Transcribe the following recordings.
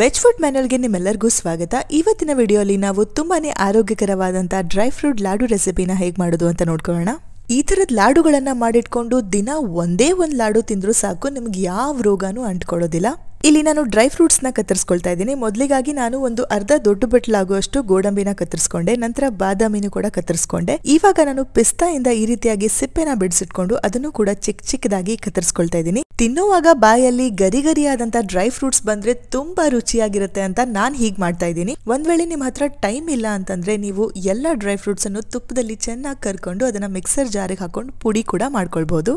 veg food ಮ್ಯಾನಲ್ಗೆ ನಿಮ್ಮೆಲ್ಲರಿಗೂ ಸ್ವಾಗತ ಇವತ್ತಿನ ವಿಡಿಯೋಲಿ ನಾವು ತುಂಬಾ ಆರೋಗ್ಯಕರವಾದಂಥ ಡ್ರೈ ಫ್ರೂಟ್ ಲಾಡು ರೆಸಿಪಿನ ಹೇಗೆ ಮಾಡೋದು ಅಂತ ನೋಡ್ಕೊಳ್ಳೋಣ ಈ ಥರದ ಲಾಡುಗಳನ್ನು ಮಾಡಿಟ್ಕೊಂಡು ದಿನ ಒಂದೇ ಒಂದು ಲಾಡು ತಿಂದರೂ ಸಾಕು ನಿಮ್ಗೆ ಯಾವ ರೋಗನೂ ಅಂಟ್ಕೊಳ್ಳೋದಿಲ್ಲ ಇಲ್ಲಿ ನಾನು ಡ್ರೈ ಫ್ರೂಟ್ಸ್ನ ಕತ್ತರಿಸ್ಕೊಳ್ತಾ ಇದ್ದೀನಿ ಮೊದಲಿಗಾಗಿ ನಾನು ಒಂದು ಅರ್ಧ ದೊಡ್ಡ ಬಟ್ಲಾಗುವಷ್ಟು ಗೋಡಂಬಿನ ಕತ್ತರಿಸ್ಕೊಂಡೆ ನಂತರ ಬಾದಾಮಿನೂ ಕೂಡ ಕತ್ತರಿಸ್ಕೊಂಡೆ ಇವಾಗ ನಾನು ಪಿಸ್ತಾ ಇಂದ ಈ ರೀತಿಯಾಗಿ ಸಿಪ್ಪೆನ ಬಿಡಿಸಿಟ್ಕೊಂಡು ಅದನ್ನು ಕೂಡ ಚಿಕ್ಕ ಚಿಕ್ಕದಾಗಿ ಕತ್ತರಿಸ್ಕೊಳ್ತಾ ಇದ್ದೀನಿ ತಿನ್ನುವಾಗ ಬಾಯಲ್ಲಿ ಗರಿ ಗರಿಯಾದಂತ ಡ್ರೈ ಫ್ರೂಟ್ಸ್ ಬಂದ್ರೆ ತುಂಬಾ ರುಚಿಯಾಗಿರುತ್ತೆ ಅಂತ ನಾನು ಹೀಗೆ ಮಾಡ್ತಾ ಇದ್ದೀನಿ ಒಂದ್ ವೇಳೆ ನಿಮ್ಮ ಹತ್ರ ಟೈಮ್ ಇಲ್ಲ ಅಂತಂದ್ರೆ ನೀವು ಎಲ್ಲ ಡ್ರೈ ಫ್ರೂಟ್ಸ್ ಅನ್ನು ತುಪ್ಪದಲ್ಲಿ ಚೆನ್ನಾಗಿ ಕರ್ಕೊಂಡು ಅದನ್ನ ಮಿಕ್ಸರ್ ಜಾರಿಗೆ ಹಾಕೊಂಡು ಪುಡಿ ಕೂಡ ಮಾಡ್ಕೊಳ್ಬಹುದು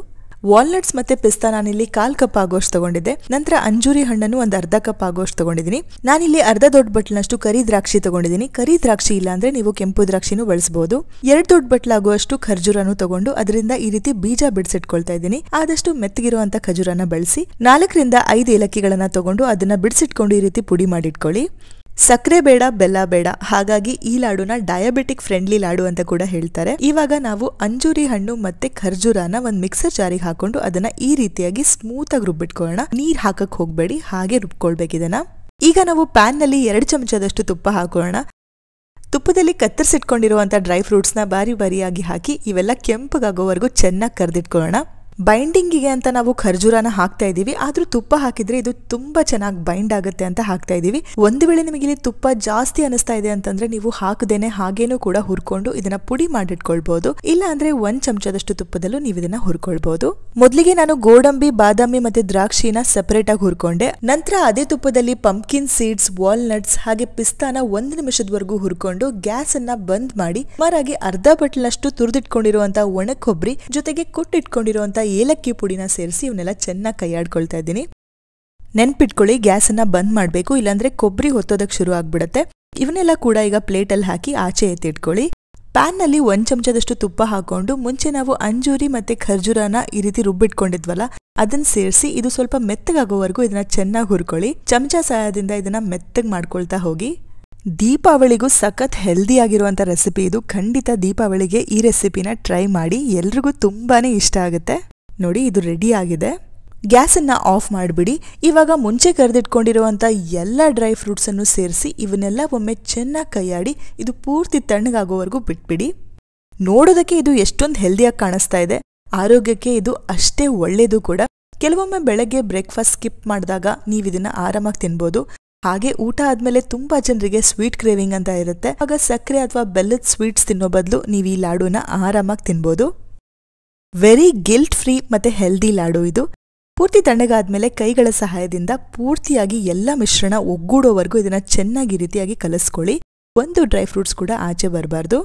ವಾಲ್ನಟ್ಸ್ ಮತ್ತೆ ಪಿಸ್ತಾ ನಾನಿಲ್ಲಿ ಕಾಲ್ ಕಪ್ ಆಗೋಷ್ಟು ತಗೊಂಡಿದ್ದೆ ನಂತರ ಅಂಜೂರಿ ಹಣ್ಣನ್ನು ಒಂದು ಅರ್ಧ ಕಪ್ ಆಗೋಷ್ಟು ತಗೊಂಡಿದ್ದೀನಿ ನಾನಿಲ್ಲಿ ಅರ್ಧ ದೊಡ್ಡ ಬಟ್ಲನಷ್ಟು ಕರಿ ದ್ರಾಕ್ಷಿ ತಗೊಂಡಿದ್ದೀನಿ ಕರಿ ದ್ರಾಕ್ಷಿ ಇಲ್ಲ ಅಂದ್ರೆ ನೀವು ಕೆಂಪು ದ್ರಾಕ್ಷಿನೂ ಬಳಸಬಹುದು ಎರಡು ದೊಡ್ಡ ಬಟ್ಲಾಗುವಷ್ಟು ಖರ್ಜೂರನ್ನು ತಗೊಂಡು ಅದರಿಂದ ಈ ರೀತಿ ಬೀಜ ಬಿಡಿಸಿಟ್ಕೊಳ್ತಾ ಇದ್ದೀನಿ ಆದಷ್ಟು ಮೆತ್ತಗಿರುವಂತ ಖಜೂರನ ಬಳಸಿ ನಾಲ್ಕರಿಂದ ಐದು ಏಲಕ್ಕಿಗಳನ್ನ ತಗೊಂಡು ಅದನ್ನ ಬಿಡಿಸಿಟ್ಕೊಂಡು ಈ ರೀತಿ ಪುಡಿ ಮಾಡಿಟ್ಕೊಳ್ಳಿ ಸಕ್ಕರೆ ಬೇಡ ಬೆಲ್ಲ ಬೇಡ ಹಾಗಾಗಿ ಈ ಲಾಡುನ ಡಯಾಬಿಟಿಕ್ ಫ್ರೆಂಡ್ಲಿ ಲಾಡು ಅಂತ ಕೂಡ ಹೇಳ್ತಾರೆ ಇವಾಗ ನಾವು ಅಂಜೂರಿ ಹಣ್ಣು ಮತ್ತೆ ಖರ್ಜೂರನ ಒಂದ್ ಮಿಕ್ಸರ್ ಜಾರಿಗೆ ಹಾಕೊಂಡು ಅದನ್ನ ಈ ರೀತಿಯಾಗಿ ಸ್ಮೂತ್ ಆಗಿ ರುಬ್ಬಿಟ್ಕೊಳ್ಳೋಣ ನೀರ್ ಹಾಕಕ್ ಹೋಗ್ಬೇಡಿ ಹಾಗೆ ರುಬ್ಕೊಳ್ಬೇಕಿದನ ಈಗ ನಾವು ಪ್ಯಾನ್ ನಲ್ಲಿ ಎರಡು ಚಮಚದಷ್ಟು ತುಪ್ಪ ಹಾಕೋಣ ತುಪ್ಪದಲ್ಲಿ ಕತ್ತರಿಸಿಟ್ಕೊಂಡಿರುವಂತಹ ಡ್ರೈ ಫ್ರೂಟ್ಸ್ನ ಬಾರಿ ಬಾರಿಯಾಗಿ ಹಾಕಿ ಇವೆಲ್ಲ ಕೆಂಪಗಾಗೋವರೆಗೂ ಚೆನ್ನಾಗಿ ಕರೆದಿಟ್ಕೊಳ್ಳೋಣ ಬೈಂಡಿಂಗಿಗೆ ಅಂತ ನಾವು ಖರ್ಜೂರನ ಹಾಕ್ತಾ ಇದ್ದೀವಿ ಆದರೂ ತುಪ್ಪ ಹಾಕಿದರೆ ಇದು ತುಂಬ ಚೆನ್ನಾಗಿ ಬೈಂಡ್ ಆಗುತ್ತೆ ಅಂತ ಹಾಕ್ತಾ ಇದ್ದೀವಿ ಒಂದು ವೇಳೆ ನಿಮಗೆ ಇಲ್ಲಿ ತುಪ್ಪ ಜಾಸ್ತಿ ಅನಿಸ್ತಾ ಇದೆ ಅಂತಂದ್ರೆ ನೀವು ಹಾಕದೇನೆ ಹಾಗೇನೂ ಕೂಡ ಹುರ್ಕೊಂಡು ಇದನ್ನ ಪುಡಿ ಮಾಡಿಟ್ಕೊಳ್ಬೋದು ಇಲ್ಲ ಅಂದ್ರೆ ಒಂದ್ ಚಮಚದಷ್ಟು ತುಪ್ಪದಲ್ಲೂ ನೀವು ಇದನ್ನ ಹುರ್ಕೊಳ್ಬಹುದು ಮೊದಲಿಗೆ ನಾನು ಗೋಡಂಬಿ ಬಾದಾಮಿ ಮತ್ತೆ ದ್ರಾಕ್ಷಿನ ಸೆಪರೇಟ್ ಆಗಿ ಹುರ್ಕೊಂಡೆ ನಂತರ ಅದೇ ತುಪ್ಪದಲ್ಲಿ ಪಂಪ್ಕಿನ್ ಸೀಡ್ಸ್ ವಾಲ್ನಟ್ಸ್ ಹಾಗೆ ಪಿಸ್ತಾನ ಒಂದು ನಿಮಿಷದವರೆಗೂ ಹುರ್ಕೊಂಡು ಗ್ಯಾಸ್ ಅನ್ನ ಬಂದ್ ಮಾಡಿ ಸುಮಾರಾಗಿ ಅರ್ಧ ಬಟ್ಲಷ್ಟು ತುರಿದಿಟ್ಕೊಂಡಿರುವಂತಹ ಒಣ ಕೊಬ್ಬರಿ ಜೊತೆಗೆ ಕೊಟ್ಟಿಟ್ಕೊಂಡಿರುವಂತಹ ಏಲಕ್ಕಿ ಪುಡಿನ ಸೇರಿಸಿ ಇವನ್ನೆಲ್ಲ ಚೆನ್ನಾಗಿ ಕೈಯಾಡ್ಕೊಳ್ತಾ ಇದ್ದೀನಿ ನೆನ್ಪಿಟ್ಕೊಳ್ಳಿ ಗ್ಯಾಸನ್ನು ಬಂದ್ ಮಾಡಬೇಕು ಇಲ್ಲಾಂದ್ರೆ ಕೊಬ್ಬರಿ ಹೊತ್ತೋದಕ್ಕೆ ಶುರು ಆಗಿಬಿಡುತ್ತೆ ಇವನ್ನೆಲ್ಲ ಕೂಡ ಈಗ ಪ್ಲೇಟಲ್ಲಿ ಹಾಕಿ ಆಚೆ ಎತ್ತಿಟ್ಕೊಳ್ಳಿ ಪ್ಯಾನ್ನಲ್ಲಿ ಒಂದು ಚಮಚದಷ್ಟು ತುಪ್ಪ ಹಾಕೊಂಡು ಮುಂಚೆ ನಾವು ಅಂಜೂರಿ ಮತ್ತು ಖರ್ಜೂರನ ಈ ರೀತಿ ರುಬ್ಬಿಟ್ಕೊಂಡಿದ್ವಲ್ಲ ಅದನ್ನ ಸೇರಿಸಿ ಇದು ಸ್ವಲ್ಪ ಮೆತ್ತಗಾಗೋವರೆಗೂ ಇದನ್ನ ಚೆನ್ನಾಗಿ ಹುರ್ಕೊಳ್ಳಿ ಚಮಚ ಸಹಾಯದಿಂದ ಇದನ್ನ ಮೆತ್ತಗೆ ಮಾಡ್ಕೊಳ್ತಾ ಹೋಗಿ ದೀಪಾವಳಿಗೂ ಸಖತ್ ಹೆಲ್ದಿ ಆಗಿರುವಂಥ ರೆಸಿಪಿ ಇದು ಖಂಡಿತ ದೀಪಾವಳಿಗೆ ಈ ರೆಸಿಪಿನ ಟ್ರೈ ಮಾಡಿ ಎಲ್ರಿಗೂ ತುಂಬಾ ಇಷ್ಟ ಆಗುತ್ತೆ ನೋಡಿ ಇದು ರೆಡಿ ಆಗಿದೆ ಗ್ಯಾಸನ್ನು ಆಫ್ ಮಾಡಿಬಿಡಿ ಇವಾಗ ಮುಂಚೆ ಕರೆದಿಟ್ಕೊಂಡಿರುವಂಥ ಎಲ್ಲ ಡ್ರೈ ಫ್ರೂಟ್ಸನ್ನು ಸೇರಿಸಿ ಇವನ್ನೆಲ್ಲ ಒಮ್ಮೆ ಚೆನ್ನಾಗಿ ಕೈಯಾಡಿ ಇದು ಪೂರ್ತಿ ತಣ್ಣಗಾಗೋವರೆಗೂ ಬಿಟ್ಬಿಡಿ ನೋಡೋದಕ್ಕೆ ಇದು ಎಷ್ಟೊಂದು ಹೆಲ್ದಿಯಾಗಿ ಕಾಣಿಸ್ತಾ ಇದೆ ಆರೋಗ್ಯಕ್ಕೆ ಇದು ಅಷ್ಟೇ ಒಳ್ಳೆಯದು ಕೂಡ ಕೆಲವೊಮ್ಮೆ ಬೆಳಗ್ಗೆ ಬ್ರೇಕ್ಫಾಸ್ಟ್ ಸ್ಕಿಪ್ ಮಾಡಿದಾಗ ನೀವು ಇದನ್ನು ಆರಾಮಾಗಿ ತಿನ್ಬೋದು ಹಾಗೆ ಊಟ ಆದಮೇಲೆ ತುಂಬ ಜನರಿಗೆ ಸ್ವೀಟ್ ಕ್ರೇವಿಂಗ್ ಅಂತ ಇರುತ್ತೆ ಆಗ ಸಕ್ಕರೆ ಅಥವಾ ಬೆಲ್ಲದ ಸ್ವೀಟ್ಸ್ ತಿನ್ನೋ ಬದಲು ನೀವು ಈ ಲಾಡೂನ ಆರಾಮಾಗಿ ತಿನ್ಬೋದು ವೆರಿ ಗಿಲ್ಟ್ ಫ್ರೀ ಮತ್ತೆ ಹೆಲ್ದಿ ಲಾಡು ಇದು ಪೂರ್ತಿ ತಣ್ಣಗಾದ್ಮೇಲೆ ಕೈಗಳ ಸಹಾಯದಿಂದ ಪೂರ್ತಿಯಾಗಿ ಎಲ್ಲ ಮಿಶ್ರಣ ಒಗ್ಗೂಡೋವರೆಗೂ ಇದನ್ನ ಚೆನ್ನಾಗಿ ರೀತಿಯಾಗಿ ಕಲಿಸ್ಕೊಳ್ಳಿ ಒಂದು ಡ್ರೈ ಫ್ರೂಟ್ಸ್ ಕೂಡ ಆಚೆ ಬರಬಾರ್ದು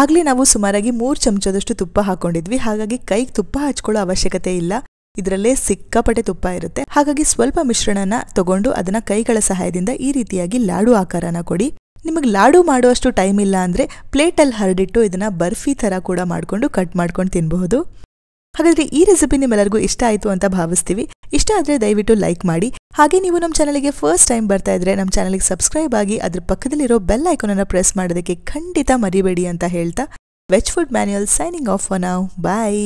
ಆಗ್ಲೇ ನಾವು ಸುಮಾರಾಗಿ ಮೂರು ಚಮಚದಷ್ಟು ತುಪ್ಪ ಹಾಕೊಂಡಿದ್ವಿ ಹಾಗಾಗಿ ಕೈಗೆ ತುಪ್ಪ ಹಚ್ಕೊಳ್ಳೋ ಅವಶ್ಯಕತೆ ಇಲ್ಲ ಇದರಲ್ಲೇ ಸಿಕ್ಕಾಪಟ್ಟೆ ತುಪ್ಪ ಇರುತ್ತೆ ಹಾಗಾಗಿ ಸ್ವಲ್ಪ ಮಿಶ್ರಣನ ತಗೊಂಡು ಅದನ್ನ ಕೈಗಳ ಸಹಾಯದಿಂದ ಈ ರೀತಿಯಾಗಿ ಲಾಡು ಆಕಾರನ ಕೊಡಿ ನಿಮಗೆ ಲಾಡು ಮಾಡುವಷ್ಟು ಟೈಮ್ ಇಲ್ಲ ಅಂದರೆ ಪ್ಲೇಟಲ್ಲಿ ಹರಡಿಟ್ಟು ಇದನ್ನು ಬರ್ಫಿ ಥರ ಕೂಡ ಮಾಡಿಕೊಂಡು ಕಟ್ ಮಾಡ್ಕೊಂಡು ತಿನ್ನಬಹುದು ಹಾಗಾದರೆ ಈ ರೆಸಿಪಿ ನಿಮ್ಮೆಲ್ಲರಿಗೂ ಇಷ್ಟ ಆಯಿತು ಅಂತ ಭಾವಿಸ್ತೀವಿ ಇಷ್ಟ ಆದರೆ ದಯವಿಟ್ಟು ಲೈಕ್ ಮಾಡಿ ಹಾಗೆ ನೀವು ನಮ್ಮ ಚಾನಲ್ಗೆ ಫಸ್ಟ್ ಟೈಮ್ ಬರ್ತಾ ಇದ್ದರೆ ನಮ್ಮ ಚಾನಲ್ಗೆ ಸಬ್ಸ್ಕ್ರೈಬ್ ಆಗಿ ಅದ್ರ ಪಕ್ಕದಲ್ಲಿರೋ ಬೆಲ್ ಐಕೋನನ್ನು ಪ್ರೆಸ್ ಮಾಡೋದಕ್ಕೆ ಖಂಡಿತ ಮರಿಬೇಡಿ ಅಂತ ಹೇಳ್ತಾ veg food manual signing off for now bye